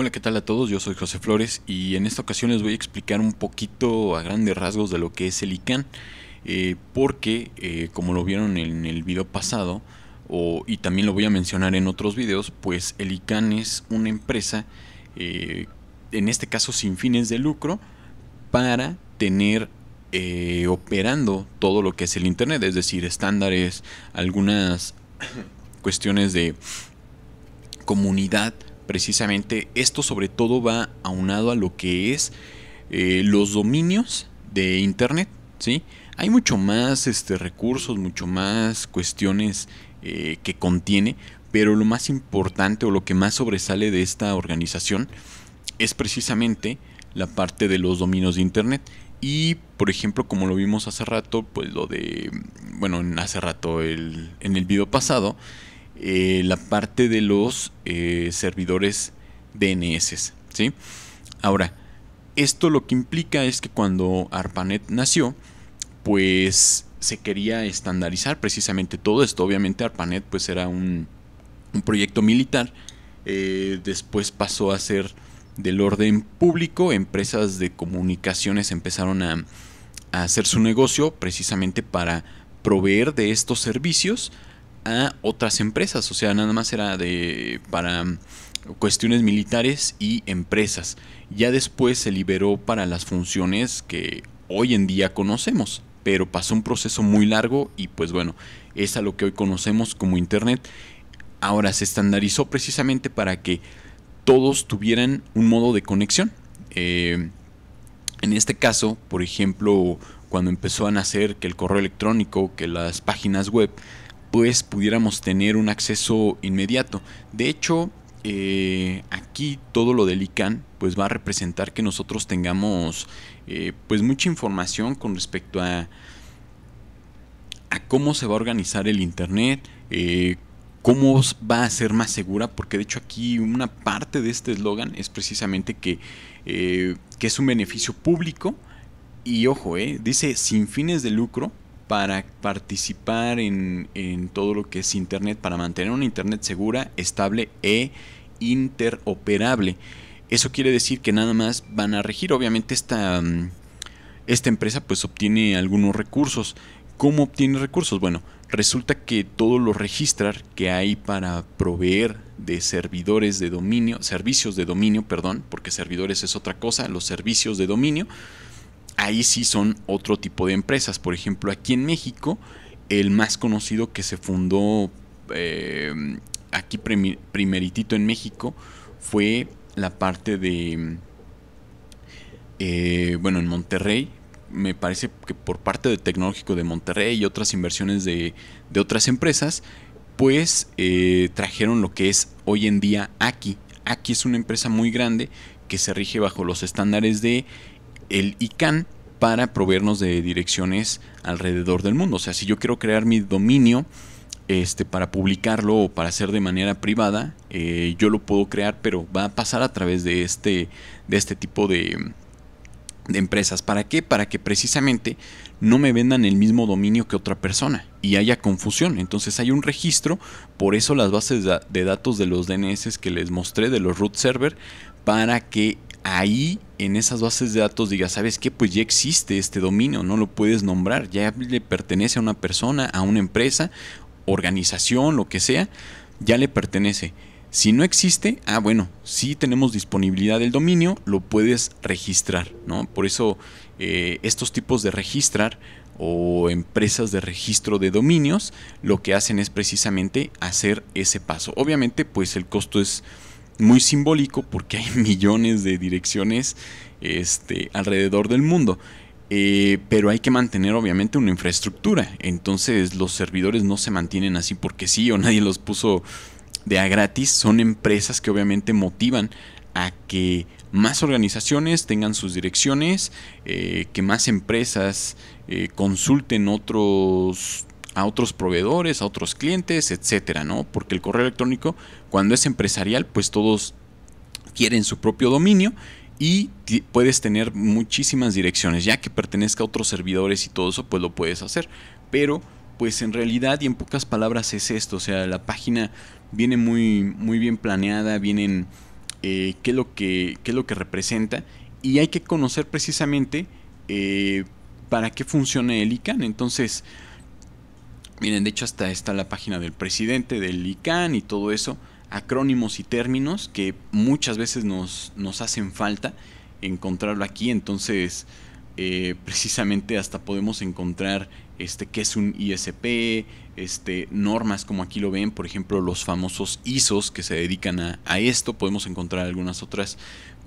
Hola, ¿qué tal a todos? Yo soy José Flores y en esta ocasión les voy a explicar un poquito a grandes rasgos de lo que es el ICANN, eh, porque eh, como lo vieron en el video pasado, y también lo voy a mencionar en otros videos, pues el ICANN es una empresa, eh, en este caso sin fines de lucro, para tener operando todo lo que es el Internet, es decir, estándares, algunas cuestiones de comunidad, precisamente esto sobre todo va aunado a lo que es eh, los dominios de Internet, ¿sí? Hay mucho más este, recursos, mucho más cuestiones eh, que contiene, pero lo más importante o lo que más sobresale de esta organización es precisamente la parte de los dominios de Internet. Y, por ejemplo, como lo vimos hace rato, pues lo de, bueno, hace rato, en el video pasado, eh, la parte de los eh, servidores DNS. Ahora, esto lo que implica es que cuando ARPANET nació, pues se quería estandarizar precisamente todo esto. Obviamente ARPANET pues era un, proyecto militar, eh, después pasó a ser del orden público, empresas de comunicaciones empezaron a hacer su negocio precisamente para proveer de estos servicios otras empresas, o sea, nada más era de para mm, cuestiones militares y empresas. Ya después se liberó para las funciones que hoy en día conocemos, pero pasó un proceso muy largo y pues bueno, es a lo que hoy conocemos como Internet. Ahora se estandarizó precisamente para que todos tuvieran un modo de conexión. Eh, en este caso, por ejemplo, cuando empezó a nacer que el correo electrónico, que las páginas web, pues pudiéramos tener un acceso inmediato. De hecho, eh, aquí todo lo del ICANN pues va a representar que nosotros tengamos eh, pues mucha información con respecto a, a cómo se va a organizar el Internet, eh, cómo va a ser más segura, porque de hecho aquí una parte de este eslogan es precisamente que, que es un beneficio público y ojo, dice sin fines de lucro para participar en, todo lo que es Internet, para mantener una Internet segura, estable e interoperable. Eso quiere decir que nada más van a regir. Obviamente esta, mm, esta empresa pues obtiene algunos recursos. ¿Cómo obtiene recursos? Bueno, resulta que todo lo registrar que hay para proveer de servidores de dominio, servicios de dominio, perdón, porque servidores es otra cosa, los servicios de dominio, ahí sí son otro tipo de empresas. Por ejemplo, aquí en México, el más conocido que se fundó em, aquí primeritito en México fue la parte de, eh, bueno, en Monterrey, me parece que por parte de Tecnológico de Monterrey y otras inversiones de, otras empresas, pues eh, trajeron lo que es hoy en día Aki. Aki es una empresa muy grande que se rige bajo los estándares de el ICANN para proveernos de direcciones alrededor del mundo. O sea, si yo quiero crear mi dominio este, para publicarlo o para hacer de manera privada, eh, yo lo puedo crear, pero va a pasar a través de este, de este tipo de, de empresas. ¿Para qué? Para que precisamente no me vendan el mismo dominio que otra persona y haya confusión. Entonces hay un registro, por eso las bases de datos de los DNS que les mostré de los root server, para que ahí en esas bases de datos diga, ¿sabes qué? Pues ya existe este dominio, no lo puedes nombrar, ya le pertenece a una persona, a una empresa, organización, lo que sea, ya le pertenece. Si no existe, ah bueno, si tenemos disponibilidad del dominio, lo puedes registrar, ¿no? Por eso eh, estos tipos de registrar o empresas de registro de dominios, lo que hacen es precisamente hacer ese paso. Obviamente, pues el costo es muy simbólico porque hay millones de direcciones este, alrededor del mundo. Eh, pero hay que mantener obviamente una infraestructura. Entonces los servidores no se mantienen así porque sí o nadie los puso de a gratis. Son empresas que obviamente motivan a que más organizaciones tengan sus direcciones, eh, que más empresas eh, consulten otros a otros proveedores, a otros clientes, etcétera, ¿no? Porque el correo electrónico, cuando es empresarial, pues todos quieren su propio dominio y puedes tener muchísimas direcciones, ya que pertenezca a otros servidores y todo eso, pues lo puedes hacer. Pero, pues en realidad y en pocas palabras es esto, o sea, la página viene muy, muy bien planeada, vienen eh, qué, lo que, qué es lo que representa y hay que conocer precisamente eh, para qué funciona el ICANN. Entonces, Miren, de hecho hasta está la página del presidente, del ICANN y todo eso, acrónimos y términos que muchas veces nos, nos hacen falta encontrarlo aquí, entonces eh, precisamente hasta podemos encontrar este, qué es un ISP, este, normas como aquí lo ven, por ejemplo los famosos ISOs que se dedican a, esto, podemos encontrar algunas otras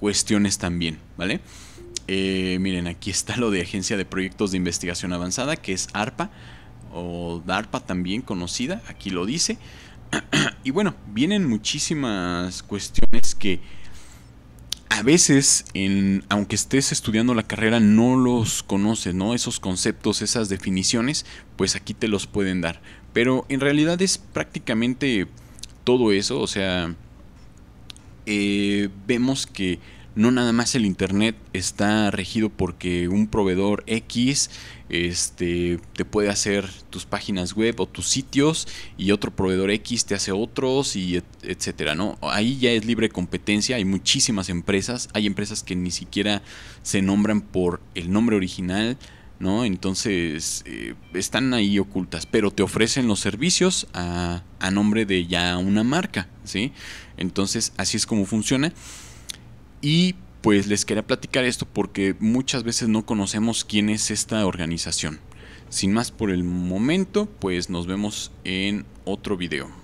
cuestiones también, ¿vale? Eh, miren, aquí está lo de Agencia de Proyectos de Investigación Avanzada, que es ARPA o DARPA también conocida, aquí lo dice. y bueno, vienen muchísimas cuestiones que a veces, aunque estés estudiando la carrera, no los conoces, ¿no? Esos conceptos, esas definiciones, pues aquí te los pueden dar. Pero en realidad es prácticamente todo eso, o sea, eh, vemos que no nada más el internet está regido porque un proveedor X este, te puede hacer tus páginas web o tus sitios y otro proveedor X te hace otros y etcétera, ¿no? Ahí ya es libre competencia, hay muchísimas empresas, hay empresas que ni siquiera se nombran por el nombre original, ¿no? Entonces eh, están ahí ocultas, pero te ofrecen los servicios a, a nombre de ya una marca, ¿sí? Entonces así es como funciona. Y pues les quería platicar esto porque muchas veces no conocemos quién es esta organización. Sin más por el momento, pues nos vemos en otro video.